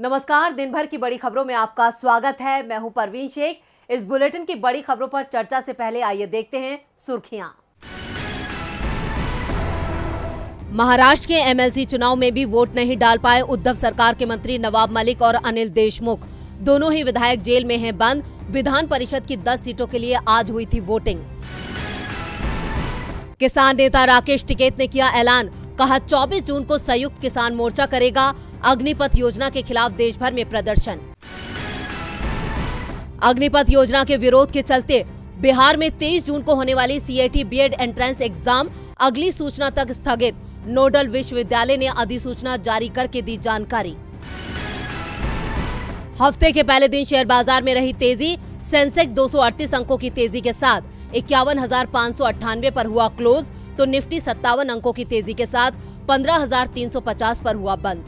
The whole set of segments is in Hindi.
नमस्कार दिन भर की बड़ी खबरों में आपका स्वागत है मैं हूं परवीन शेख इस बुलेटिन की बड़ी खबरों पर चर्चा से पहले आइए देखते हैं सुर्खियां महाराष्ट्र के एमएलसी चुनाव में भी वोट नहीं डाल पाए उद्धव सरकार के मंत्री नवाब मलिक और अनिल देशमुख दोनों ही विधायक जेल में हैं बंद विधान परिषद की 10 सीटों के लिए आज हुई थी वोटिंग किसान नेता राकेश टिकेत ने किया ऐलान कहा 24 जून को संयुक्त किसान मोर्चा करेगा अग्निपथ योजना के खिलाफ देश भर में प्रदर्शन अग्निपथ योजना के विरोध के चलते बिहार में 23 जून को होने वाली सीएटी बीएड एंट्रेंस एग्जाम अगली सूचना तक स्थगित नोडल विश्वविद्यालय ने अधिसूचना जारी करके दी जानकारी हफ्ते के पहले दिन शेयर बाजार में रही तेजी सेंसेक्स दो अंकों की तेजी के साथ इक्यावन पर हुआ क्लोज तो निफ्टी सत्तावन अंकों की तेजी के साथ 15,350 पर हुआ बंद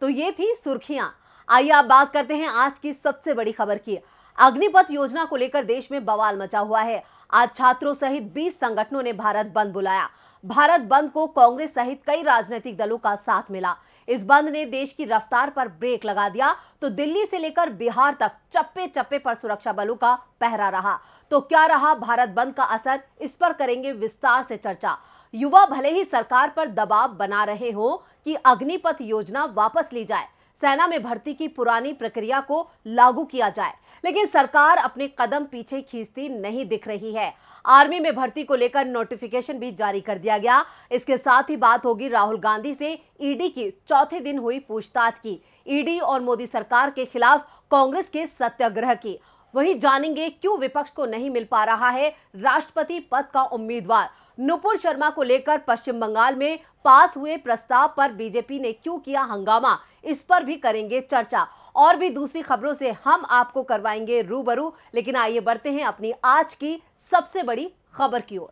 तो ये थी सुर्खियां आइए आप बात करते हैं आज की सबसे बड़ी खबर की अग्निपथ योजना को लेकर देश में बवाल मचा हुआ है आज छात्रों सहित 20 संगठनों ने भारत बंद बुलाया भारत बंद को कांग्रेस सहित कई राजनीतिक दलों का साथ मिला इस बंद ने देश की रफ्तार पर ब्रेक लगा दिया तो दिल्ली से लेकर बिहार तक चप्पे चप्पे पर सुरक्षा बलों का पहरा रहा तो क्या रहा भारत बंद का असर इस पर करेंगे विस्तार से चर्चा युवा भले ही सरकार पर दबाव बना रहे हो कि अग्निपथ योजना वापस ली जाए सेना में भर्ती की पुरानी प्रक्रिया को लागू किया जाए लेकिन सरकार अपने कदम पीछे खींचती नहीं दिख रही है आर्मी में भर्ती को लेकर नोटिफिकेशन भी जारी कर दिया गया इसके साथ ही बात होगी राहुल गांधी से ईडी की चौथे दिन हुई पूछताछ की ईडी और मोदी सरकार के खिलाफ कांग्रेस के सत्याग्रह की वही जानेंगे क्यों विपक्ष को नहीं मिल पा रहा है राष्ट्रपति पद का उम्मीदवार नुपुर शर्मा को लेकर पश्चिम बंगाल में पास हुए प्रस्ताव पर बीजेपी ने क्यों किया हंगामा इस पर भी करेंगे चर्चा और भी दूसरी खबरों से हम आपको करवाएंगे रूबरू लेकिन आइए बढ़ते हैं अपनी आज की सबसे बड़ी खबर की ओर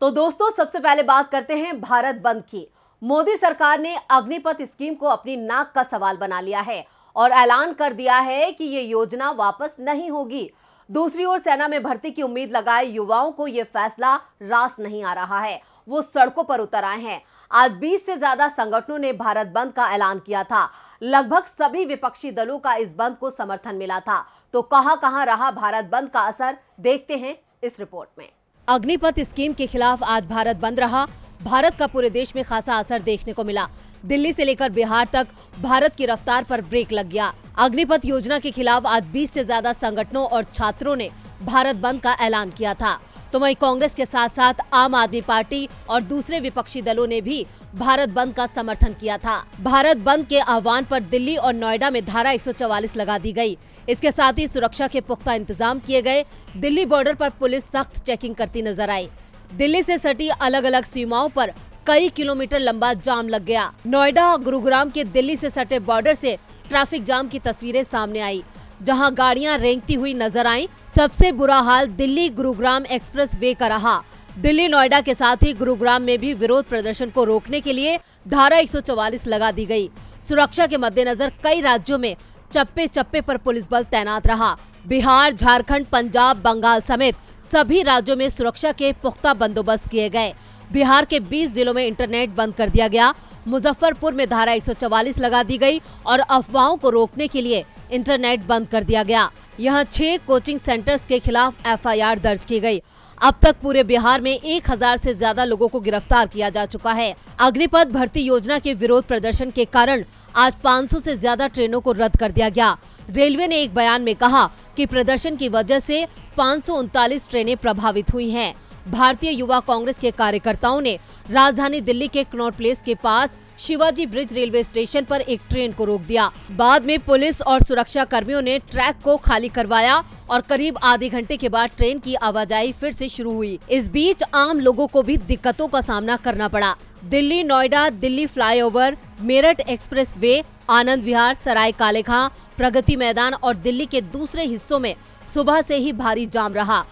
तो दोस्तों सबसे पहले बात करते हैं भारत बंद की मोदी सरकार ने अग्निपथ स्कीम को अपनी नाक का सवाल बना लिया है और ऐलान कर दिया है कि ये योजना वापस नहीं होगी दूसरी ओर सेना में भर्ती की उम्मीद लगाए युवाओं को यह फैसला रास नहीं आ रहा है वो सड़कों पर उतर आए हैं आज 20 से ज्यादा संगठनों ने भारत बंद का ऐलान किया था लगभग सभी विपक्षी दलों का इस बंद को समर्थन मिला था तो कहां कहां रहा भारत बंद का असर देखते हैं इस रिपोर्ट में अग्निपथ स्कीम के खिलाफ आज भारत बंद रहा भारत का पूरे देश में खासा असर देखने को मिला दिल्ली से लेकर बिहार तक भारत की रफ्तार पर ब्रेक लग गया अग्निपथ योजना के खिलाफ आज 20 से ज्यादा संगठनों और छात्रों ने भारत बंद का ऐलान किया था तो वही कांग्रेस के साथ साथ आम आदमी पार्टी और दूसरे विपक्षी दलों ने भी भारत बंद का समर्थन किया था भारत बंद के आह्वान पर दिल्ली और नोएडा में धारा 144 लगा दी गई इसके साथ ही सुरक्षा के पुख्ता इंतजाम किए गए दिल्ली बॉर्डर पर पुलिस सख्त चेकिंग करती नजर आई दिल्ली से सटी अलग अलग सीमाओं पर कई किलोमीटर लंबा जाम लग गया नोएडा और गुरुग्राम के दिल्ली से सटे बॉर्डर से ट्रैफिक जाम की तस्वीरें सामने आई जहां गाड़ियां रेंगती हुई नजर आईं। सबसे बुरा हाल दिल्ली गुरुग्राम एक्सप्रेस वे का रहा दिल्ली नोएडा के साथ ही गुरुग्राम में भी विरोध प्रदर्शन को रोकने के लिए धारा 144 लगा दी गई। सुरक्षा के मद्देनजर कई राज्यों में चप्पे चप्पे पर पुलिस बल तैनात रहा बिहार झारखंड, पंजाब बंगाल समेत सभी राज्यों में सुरक्षा के पुख्ता बंदोबस्त किए गए बिहार के 20 जिलों में इंटरनेट बंद कर दिया गया मुजफ्फरपुर में धारा 144 लगा दी गई और अफवाहों को रोकने के लिए इंटरनेट बंद कर दिया गया यहाँ छह कोचिंग सेंटर्स के खिलाफ एफआईआर दर्ज की गई अब तक पूरे बिहार में 1000 से ज्यादा लोगों को गिरफ्तार किया जा चुका है अग्निपथ भर्ती योजना के विरोध प्रदर्शन के कारण आज 500 से ज्यादा ट्रेनों को रद्द कर दिया गया रेलवे ने एक बयान में कहा कि प्रदर्शन की वजह से पाँच ट्रेनें प्रभावित हुई हैं। भारतीय युवा कांग्रेस के कार्यकर्ताओं ने राजधानी दिल्ली के कनॉट प्लेस के पास शिवाजी ब्रिज रेलवे स्टेशन पर एक ट्रेन को रोक दिया बाद में पुलिस और सुरक्षा कर्मियों ने ट्रैक को खाली करवाया और करीब आधे घंटे के बाद ट्रेन की आवाजाही फिर से शुरू हुई इस बीच आम लोगों को भी दिक्कतों का सामना करना पड़ा Delhi Noida Delhi flyover Meerut expressway Anand Vihar Sarai Kale Khan Pragati Maidan और दिल्ली के दूसरे हिस्सों में सुबह ऐसी ही भारी जाम रहा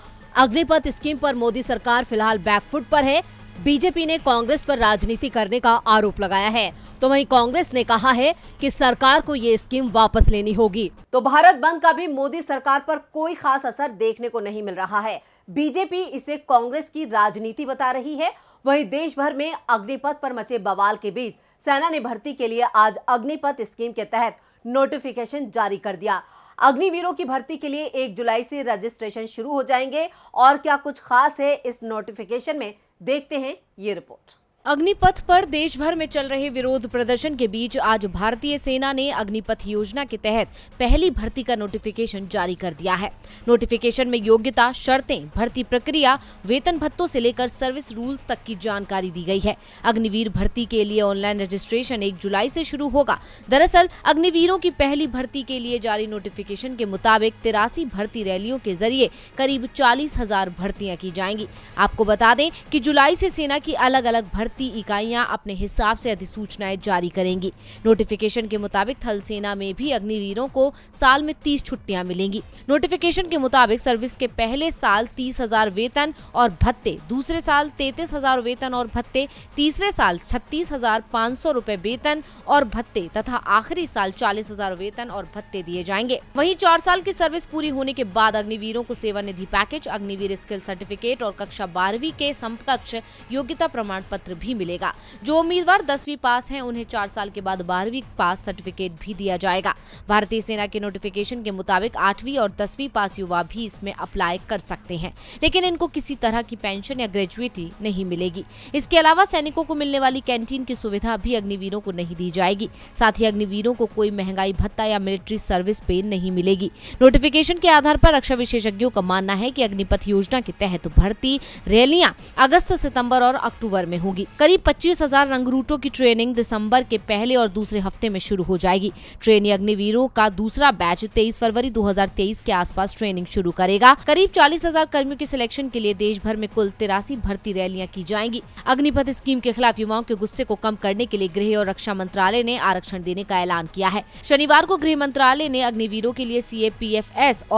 अग्निपथ स्कीम पर मोदी सरकार फिलहाल बैकफुट पर है बीजेपी ने कांग्रेस पर राजनीति करने का आरोप लगाया है तो वहीं कांग्रेस ने कहा है कि सरकार को ये स्कीम वापस लेनी होगी तो भारत बंद का भी मोदी सरकार पर कोई खास असर देखने को नहीं मिल रहा है बीजेपी इसे कांग्रेस की राजनीति बता रही है वहीं देश भर में अग्निपथ पर मचे बवाल के बीच सेना ने भर्ती के लिए आज अग्निपथ स्कीम के तहत नोटिफिकेशन जारी कर दिया अग्निवीरों की भर्ती के लिए एक जुलाई से रजिस्ट्रेशन शुरू हो जाएंगे और क्या कुछ खास है इस नोटिफिकेशन में देखते हैं ये रिपोर्ट अग्निपथ पर देश भर में चल रहे विरोध प्रदर्शन के बीच आज भारतीय सेना ने अग्निपथ योजना के तहत पहली भर्ती का नोटिफिकेशन जारी कर दिया है नोटिफिकेशन में योग्यता शर्तें भर्ती प्रक्रिया वेतन भत्तों से लेकर सर्विस रूल्स तक की जानकारी दी गई है अग्निवीर भर्ती के लिए ऑनलाइन रजिस्ट्रेशन एक जुलाई ऐसी शुरू होगा दरअसल अग्निवीरों की पहली भर्ती के लिए जारी नोटिफिकेशन के मुताबिक तिरासी भर्ती रैलियों के जरिए करीब चालीस हजार भर्तियां की जाएंगी आपको बता दें की जुलाई ऐसी सेना की अलग अलग भर्ती शक्ति इकाइयां अपने हिसाब से अधिसूचनाएं जारी करेंगी नोटिफिकेशन के मुताबिक थल सेना में भी अग्निवीरों को साल में तीस छुट्टियां मिलेंगी नोटिफिकेशन के मुताबिक सर्विस के पहले साल तीस हजार वेतन और भत्ते दूसरे साल तैतीस हजार वेतन और भत्ते तीसरे साल छत्तीस हजार पाँच सौ रूपए वेतन और भत्ते तथा आखिरी साल चालीस हजार वेतन और भत्ते दिए जाएंगे वही चार साल की सर्विस पूरी होने के बाद अग्निवीरों को Seva Nidhi package Agniveer skill certificate और कक्षा बारहवीं के समकक्ष योग्यता प्रमाण पत्र भी भी मिलेगा जो उम्मीदवार दसवीं पास हैं उन्हें चार साल के बाद बारहवीं पास सर्टिफिकेट भी दिया जाएगा भारतीय सेना के नोटिफिकेशन के मुताबिक आठवीं और दसवीं पास युवा भी इसमें अप्लाई कर सकते हैं लेकिन इनको किसी तरह की पेंशन या ग्रेजुएटी नहीं मिलेगी इसके अलावा सैनिकों को मिलने वाली कैंटीन की सुविधा भी अग्निवीरों को नहीं दी जाएगी साथ ही अग्निवीरों को कोई महंगाई भत्ता या मिलिट्री सर्विस पे नहीं मिलेगी नोटिफिकेशन के आधार पर रक्षा विशेषज्ञों का मानना है कि अग्निपथ योजना के तहत भर्ती रैलियां अगस्त सितंबर और अक्टूबर में होगी जाएगी करीब पच्चीस हजार रंगरूटों की ट्रेनिंग दिसंबर के पहले और दूसरे हफ्ते में शुरू हो जाएगी ट्रेनी अग्निवीरों का दूसरा बैच तेईस फरवरी 2023 के आसपास ट्रेनिंग शुरू करेगा करीब चालीस हजार कर्मियों के सिलेक्शन के लिए देश भर में कुल तिरासी भर्ती रैलियां की जाएंगी अग्निपथ स्कीम के खिलाफ युवाओं के गुस्से को कम करने के लिए गृह और रक्षा मंत्रालय ने आरक्षण देने का ऐलान किया है शनिवार को गृह मंत्रालय ने अग्निवीरों के लिए सी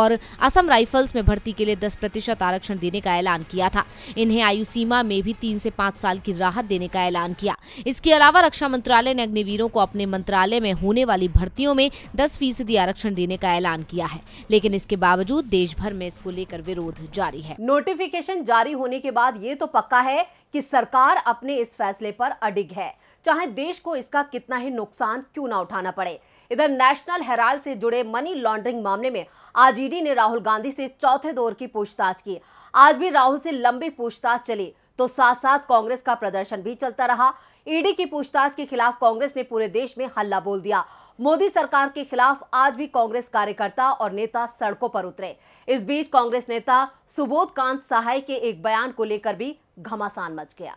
और असम राइफल्स में भर्ती के लिए दस आरक्षण देने का ऐलान किया था इन्हें आयु सीमा में भी तीन ऐसी पाँच साल की राहत राहत देने का ऐलान किया इसके अलावा रक्षा मंत्रालय ने अग्निवीरों को अपने मंत्रालय में होने वाली भर्तियों में दस फीसदी आरक्षण देने का ऐलान किया है लेकिन इसके बावजूद देश भर में इसको लेकर विरोध जारी है नोटिफिकेशन जारी होने के बाद ये तो पक्का है की सरकार अपने इस फैसले पर अडिग है चाहे देश को इसका कितना ही नुकसान क्यों ना उठाना पड़े इधर नेशनल हेराल्ड से जुड़े मनी लॉन्ड्रिंग मामले में आज ईडी ने राहुल गांधी से चौथे दौर की पूछताछ की आज भी राहुल से लंबी पूछताछ चली तो साथ साथ कांग्रेस का प्रदर्शन भी चलता रहा ईडी की पूछताछ के खिलाफ कांग्रेस ने पूरे देश में हल्ला बोल दिया मोदी सरकार के खिलाफ आज भी कांग्रेस कार्यकर्ता और नेता सड़कों पर उतरे इस बीच कांग्रेस नेता सुबोध कांत सहाय के एक बयान को लेकर भी घमासान मच गया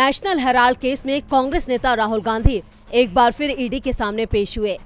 नेशनल हेराल्ड केस में कांग्रेस नेता राहुल गांधी एक बार फिर ईडी के सामने पेश हुए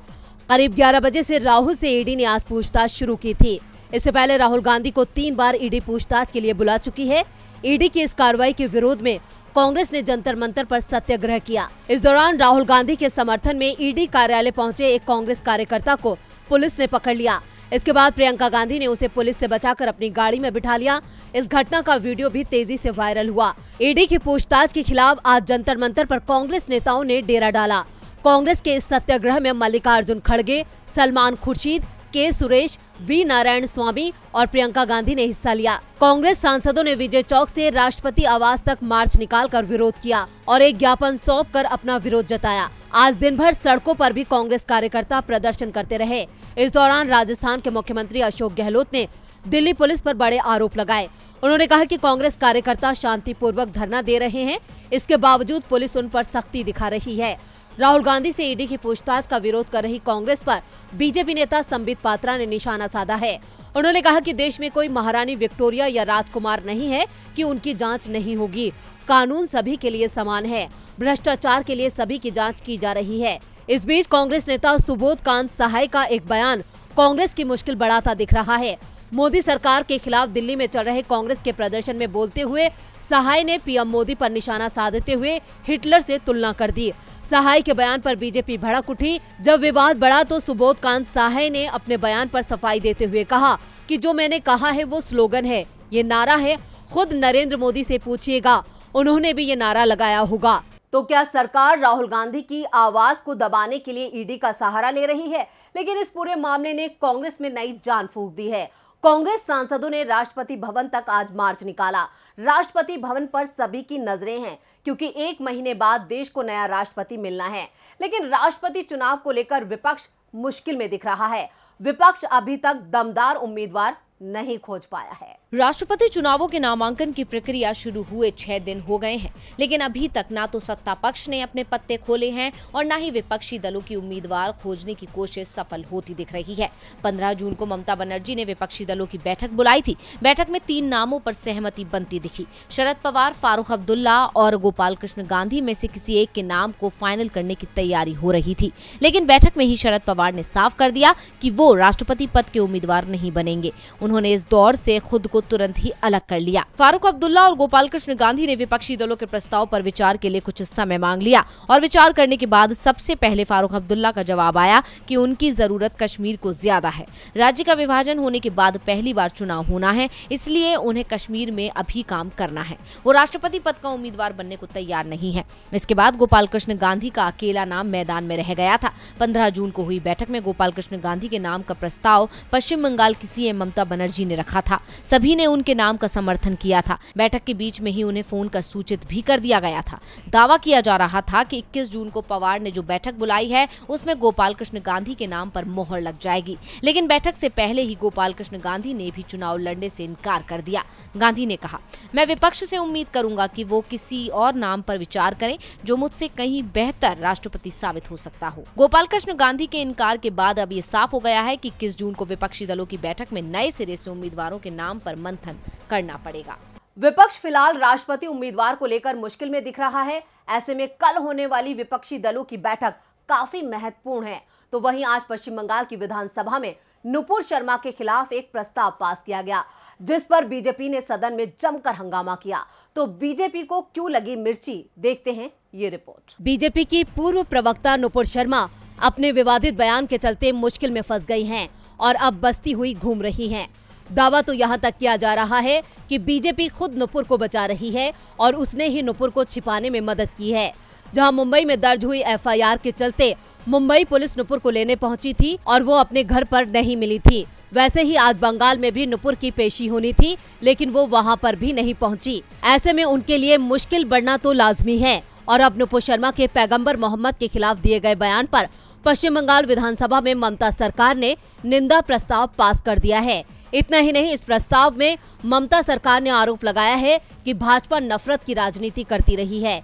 करीब 11 बजे से राहुल से ईडी ने आज पूछताछ शुरू की थी इससे पहले राहुल गांधी को तीन बार ईडी पूछताछ के लिए बुला चुकी है ईडी की इस कार्रवाई के विरोध में कांग्रेस ने जंतर मंतर पर सत्याग्रह किया इस दौरान राहुल गांधी के समर्थन में ईडी कार्यालय पहुंचे एक कांग्रेस कार्यकर्ता को पुलिस ने पकड़ लिया इसके बाद प्रियंका गांधी ने उसे पुलिस से बचाकर अपनी गाड़ी में बिठा लिया इस घटना का वीडियो भी तेजी से वायरल हुआ ईडी की पूछताछ के खिलाफ आज जंतर मंतर आरोप कांग्रेस नेताओं ने डेरा डाला कांग्रेस के इस सत्याग्रह में मल्लिकार्जुन खड़गे सलमान खुर्शीद के सुरेश वी नारायण स्वामी और प्रियंका गांधी ने हिस्सा लिया कांग्रेस सांसदों ने विजय चौक से राष्ट्रपति आवास तक मार्च निकालकर विरोध किया और एक ज्ञापन सौंप कर अपना विरोध जताया आज दिन भर सड़कों पर भी कांग्रेस कार्यकर्ता प्रदर्शन करते रहे इस दौरान राजस्थान के मुख्यमंत्री अशोक गहलोत ने दिल्ली पुलिस पर बड़े आरोप लगाए उन्होंने कहा कि कांग्रेस कार्यकर्ता शांतिपूर्वक धरना दे रहे हैं इसके बावजूद पुलिस उन पर सख्ती दिखा रही है राहुल गांधी से ईडी की पूछताछ का विरोध कर रही कांग्रेस पर बीजेपी नेता संबित पात्रा ने निशाना साधा है उन्होंने कहा कि देश में कोई महारानी विक्टोरिया या राजकुमार नहीं है कि उनकी जांच नहीं होगी कानून सभी के लिए समान है भ्रष्टाचार के लिए सभी की जांच की जा रही है इस बीच कांग्रेस नेता सुबोध कांत सहाय का एक बयान कांग्रेस की मुश्किल बढ़ाता दिख रहा है मोदी सरकार के खिलाफ दिल्ली में चल रहे कांग्रेस के प्रदर्शन में बोलते हुए सहाय ने पीएम मोदी पर निशाना साधते हुए हिटलर से तुलना कर दी सहाय के बयान पर बीजेपी भड़क उठी जब विवाद बढ़ा तो सुबोध कांत सहाय ने अपने बयान पर सफाई देते हुए कहा कि जो मैंने कहा है वो स्लोगन है ये नारा है खुद नरेंद्र मोदी से पूछिएगा उन्होंने भी ये नारा लगाया होगा तो क्या सरकार राहुल गांधी की आवाज को दबाने के लिए ईडी का सहारा ले रही है लेकिन इस पूरे मामले ने कांग्रेस में नई जान फूक दी है कांग्रेस सांसदों ने राष्ट्रपति भवन तक आज मार्च निकाला राष्ट्रपति भवन पर सभी की नजरें हैं क्योंकि एक महीने बाद देश को नया राष्ट्रपति मिलना है लेकिन राष्ट्रपति चुनाव को लेकर विपक्ष मुश्किल में दिख रहा है विपक्ष अभी तक दमदार उम्मीदवार नहीं खोज पाया है राष्ट्रपति चुनावों के नामांकन की प्रक्रिया शुरू हुए छह दिन हो गए हैं लेकिन अभी तक ना तो सत्ता पक्ष ने अपने पत्ते खोले हैं और ना ही विपक्षी दलों की उम्मीदवार खोजने की कोशिश सफल होती दिख रही है 15 जून को ममता बनर्जी ने विपक्षी दलों की बैठक बुलाई थी बैठक में तीन नामों पर सहमति बनती दिखी शरद पवार फारूक अब्दुल्ला और गोपाल कृष्ण गांधी में से किसी एक के नाम को फाइनल करने की तैयारी हो रही थी लेकिन बैठक में ही शरद पवार ने साफ कर दिया की वो राष्ट्रपति पद के उम्मीदवार नहीं बनेंगे उन्होंने इस दौर से खुद को तुरंत ही अलग कर लिया फारूक अब्दुल्ला और गोपाल कृष्ण गांधी ने विपक्षी दलों के प्रस्ताव पर विचार के लिए कुछ समय मांग लिया और विचार करने के बाद सबसे पहले फारूक अब्दुल्ला का जवाब आया की उनकी जरूरत कश्मीर को ज्यादा है राज्य का विभाजन होने के बाद पहली बार चुनाव होना है इसलिए उन्हें कश्मीर में अभी काम करना है वो राष्ट्रपति पद का उम्मीदवार बनने को तैयार नहीं है इसके बाद गोपाल कृष्ण गांधी का अकेला नाम मैदान में रह गया था पंद्रह जून को हुई बैठक में गोपाल कृष्ण गांधी के नाम का प्रस्ताव पश्चिम बंगाल की सीएम ममता बनर्जी ने रखा था सभी सभी ने उनके नाम का समर्थन किया था बैठक के बीच में ही उन्हें फोन कर सूचित भी कर दिया गया था दावा किया जा रहा था कि 21 जून को पवार ने जो बैठक बुलाई है उसमें गोपाल कृष्ण गांधी के नाम पर मोहर लग जाएगी लेकिन बैठक से पहले ही गोपाल कृष्ण गांधी ने भी चुनाव लड़ने से इनकार कर दिया गांधी ने कहा मैं विपक्ष से उम्मीद करूंगा कि वो किसी और नाम पर विचार करें जो मुझसे कहीं बेहतर राष्ट्रपति साबित हो सकता हो गोपाल कृष्ण गांधी के इनकार के बाद अब ये साफ हो गया है की इक्कीस जून को विपक्षी दलों की बैठक में नए सिरे से उम्मीदवारों के नाम पर मंथन करना पड़ेगा विपक्ष फिलहाल राष्ट्रपति उम्मीदवार को लेकर मुश्किल में दिख रहा है ऐसे में कल होने वाली विपक्षी दलों की बैठक काफी महत्वपूर्ण है तो वहीं आज पश्चिम बंगाल की विधानसभा में नुपुर शर्मा के खिलाफ एक प्रस्ताव पास किया गया जिस पर बीजेपी ने सदन में जमकर हंगामा किया तो बीजेपी को क्यों लगी मिर्ची देखते हैं ये रिपोर्ट बीजेपी की पूर्व प्रवक्ता नुपुर शर्मा अपने विवादित बयान के चलते मुश्किल में फंस गई हैं और अब बस्ती हुई घूम रही हैं। दावा तो यहाँ तक किया जा रहा है कि बीजेपी खुद नुपुर को बचा रही है और उसने ही नुपुर को छिपाने में मदद की है जहां मुंबई में दर्ज हुई एफआईआर के चलते मुंबई पुलिस नुपुर को लेने पहुंची थी और वो अपने घर पर नहीं मिली थी वैसे ही आज बंगाल में भी नुपुर की पेशी होनी थी लेकिन वो वहां पर भी नहीं पहुंची ऐसे में उनके लिए मुश्किल बढ़ना तो लाजमी है और अब नुपुर शर्मा के पैगंबर मोहम्मद के खिलाफ दिए गए बयान पर पश्चिम बंगाल विधानसभा में ममता सरकार ने निंदा प्रस्ताव पास कर दिया है इतना ही नहीं इस प्रस्ताव में ममता सरकार ने आरोप लगाया है कि भाजपा नफरत की राजनीति करती रही है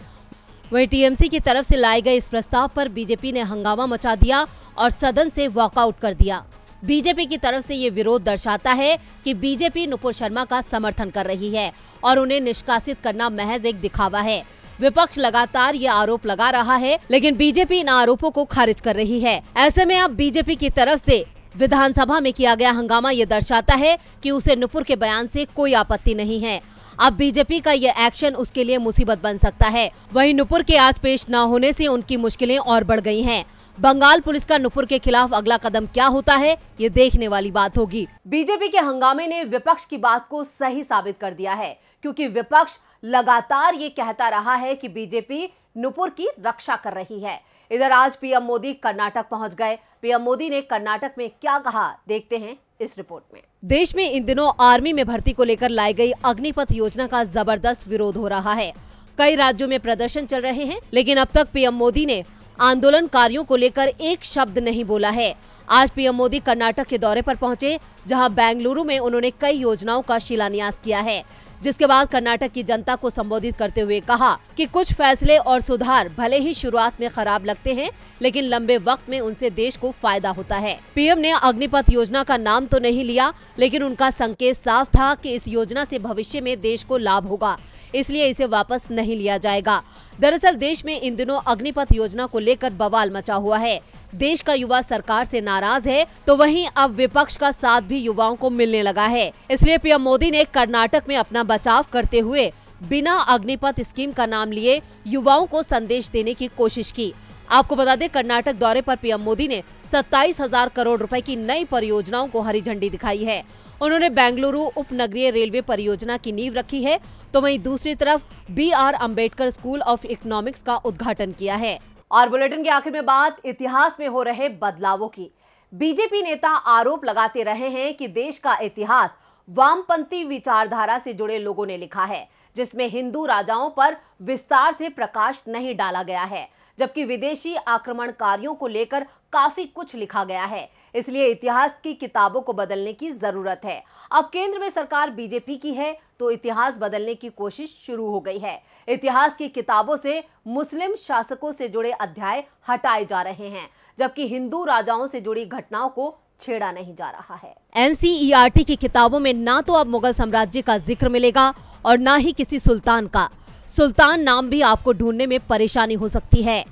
वहीं टीएमसी की तरफ से लाए गए इस प्रस्ताव पर बीजेपी ने हंगामा मचा दिया और सदन से वॉकआउट कर दिया बीजेपी की तरफ से ये विरोध दर्शाता है कि बीजेपी नुपुर शर्मा का समर्थन कर रही है और उन्हें निष्कासित करना महज एक दिखावा है विपक्ष लगातार ये आरोप लगा रहा है लेकिन बीजेपी इन आरोपों को खारिज कर रही है ऐसे में अब बीजेपी की तरफ से विधानसभा में किया गया हंगामा ये दर्शाता है कि उसे नुपुर के बयान से कोई आपत्ति नहीं है अब बीजेपी का यह एक्शन उसके लिए मुसीबत बन सकता है वहीं नुपुर के आज पेश न होने से उनकी मुश्किलें और बढ़ गई हैं। बंगाल पुलिस का नुपुर के खिलाफ अगला कदम क्या होता है ये देखने वाली बात होगी बीजेपी के हंगामे ने विपक्ष की बात को सही साबित कर दिया है क्योंकि विपक्ष लगातार ये कहता रहा है कि बीजेपी नुपुर की रक्षा कर रही है इधर आज पीएम मोदी कर्नाटक पहुंच गए पीएम मोदी ने कर्नाटक में क्या कहा देखते हैं इस रिपोर्ट में देश में इन दिनों आर्मी में भर्ती को लेकर लाई गई अग्निपथ योजना का जबरदस्त विरोध हो रहा है कई राज्यों में प्रदर्शन चल रहे हैं लेकिन अब तक पीएम मोदी ने आंदोलनकारियों को लेकर एक शब्द नहीं बोला है आज पीएम मोदी कर्नाटक के दौरे पर पहुंचे जहां बेंगलुरु में उन्होंने कई योजनाओं का शिलान्यास किया है जिसके बाद कर्नाटक की जनता को संबोधित करते हुए कहा कि कुछ फैसले और सुधार भले ही शुरुआत में खराब लगते हैं लेकिन लंबे वक्त में उनसे देश को फायदा होता है पीएम ने अग्निपथ योजना का नाम तो नहीं लिया लेकिन उनका संकेत साफ था की इस योजना ऐसी भविष्य में देश को लाभ होगा इसलिए इसे वापस नहीं लिया जाएगा दरअसल देश में इन दिनों अग्निपथ योजना को लेकर बवाल मचा हुआ है देश का युवा सरकार से नाराज है तो वहीं अब विपक्ष का साथ भी युवाओं को मिलने लगा है इसलिए पीएम मोदी ने कर्नाटक में अपना बचाव करते हुए बिना अग्निपथ स्कीम का नाम लिए युवाओं को संदेश देने की कोशिश की आपको बता दें कर्नाटक दौरे पर पीएम मोदी ने सत्ताईस हजार करोड़ रुपए की नई परियोजनाओं को हरी झंडी दिखाई है उन्होंने बेंगलुरु उपनगरीय रेलवे परियोजना की नींव रखी है तो वहीं दूसरी तरफ B R Ambedkar school of economics का उद्घाटन किया है और बुलेटिन के आखिर में बात इतिहास में हो रहे बदलावों की बीजेपी नेता आरोप लगाते रहे हैं कि देश का इतिहास वामपंथी विचारधारा से जुड़े लोगों ने लिखा है जिसमें हिंदू राजाओं पर विस्तार से प्रकाश नहीं डाला गया है जबकि विदेशी आक्रमणकारियों को लेकर काफी कुछ लिखा गया है इसलिए इतिहास की किताबों को बदलने की जरूरत है अब केंद्र में सरकार बीजेपी की है तो इतिहास बदलने की कोशिश शुरू हो गई है इतिहास की किताबों से मुस्लिम शासकों से जुड़े अध्याय हटाए जा रहे हैं जबकि हिंदू राजाओं से जुड़ी घटनाओं को छेड़ा नहीं जा रहा है एनसीईआरटी की किताबों में ना तो अब मुगल साम्राज्य का जिक्र मिलेगा और ना ही किसी सुल्तान का सुल्तान नाम भी आपको ढूंढने में परेशानी हो सकती है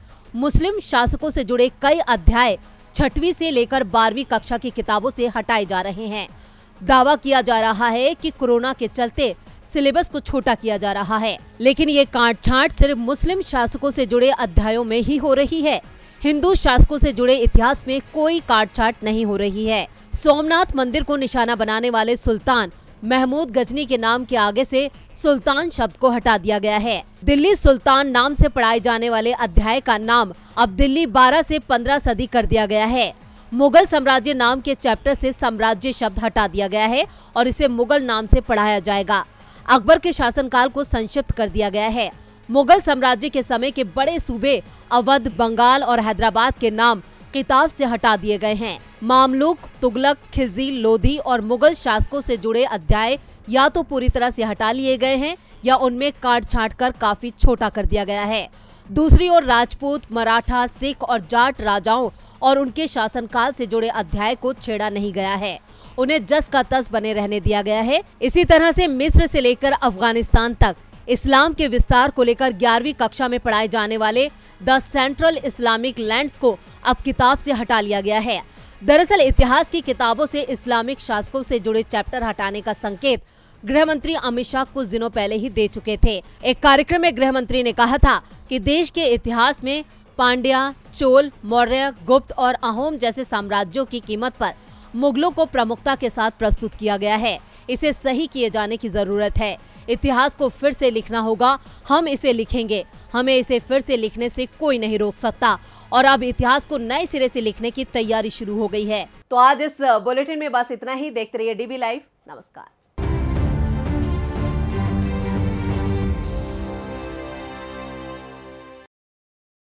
मुस्लिम शासकों से जुड़े कई अध्याय छठवी से लेकर बारहवीं कक्षा की किताबों से हटाए जा रहे हैं दावा किया जा रहा है कि कोरोना के चलते सिलेबस को छोटा किया जा रहा है लेकिन ये काट छाट सिर्फ मुस्लिम शासकों से जुड़े अध्यायों में ही हो रही है हिंदू शासकों से जुड़े इतिहास में कोई काट छाट नहीं हो रही है सोमनाथ मंदिर को निशाना बनाने वाले सुल्तान महमूद गजनी के नाम के आगे से सुल्तान शब्द को हटा दिया गया है दिल्ली सुल्तान नाम से पढ़ाए जाने वाले अध्याय का नाम अब दिल्ली 12 से 15 सदी कर दिया गया है मुगल साम्राज्य नाम के चैप्टर से साम्राज्य शब्द हटा दिया गया है और इसे मुगल नाम से पढ़ाया जाएगा अकबर के शासनकाल को संक्षिप्त कर दिया गया है मुगल साम्राज्य के समय के बड़े सूबे अवध बंगाल और हैदराबाद के नाम किताब से हटा दिए गए हैं मामलुक तुगलक खिजी लोधी और मुगल शासकों से जुड़े अध्याय या तो पूरी तरह से हटा लिए गए हैं या उनमें काट छाट कर काफी छोटा कर दिया गया है दूसरी ओर राजपूत मराठा सिख और जाट राजाओं और उनके शासनकाल से जुड़े अध्याय को छेड़ा नहीं गया है उन्हें जस का तस बने रहने दिया गया है इसी तरह से मिस्र से लेकर अफगानिस्तान तक इस्लाम के विस्तार को लेकर ग्यारहवीं कक्षा में पढ़ाए जाने वाले द सेंट्रल इस्लामिक लैंड्स को अब किताब से हटा लिया गया है दरअसल इतिहास की किताबों से इस्लामिक शासकों से जुड़े चैप्टर हटाने का संकेत गृह मंत्री अमित शाह कुछ दिनों पहले ही दे चुके थे एक कार्यक्रम में गृह मंत्री ने कहा था कि देश के इतिहास में पांड्या चोल मौर्य गुप्त और अहोम जैसे साम्राज्यों की कीमत पर मुगलों को प्रमुखता के साथ प्रस्तुत किया गया है इसे सही किए जाने की जरूरत है इतिहास को फिर से लिखना होगा हम इसे लिखेंगे हमें इसे फिर से लिखने से कोई नहीं रोक सकता और अब इतिहास को नए सिरे से लिखने की तैयारी शुरू हो गई है तो आज इस बुलेटिन में बस इतना ही देखते रहिए डीबी लाइव नमस्कार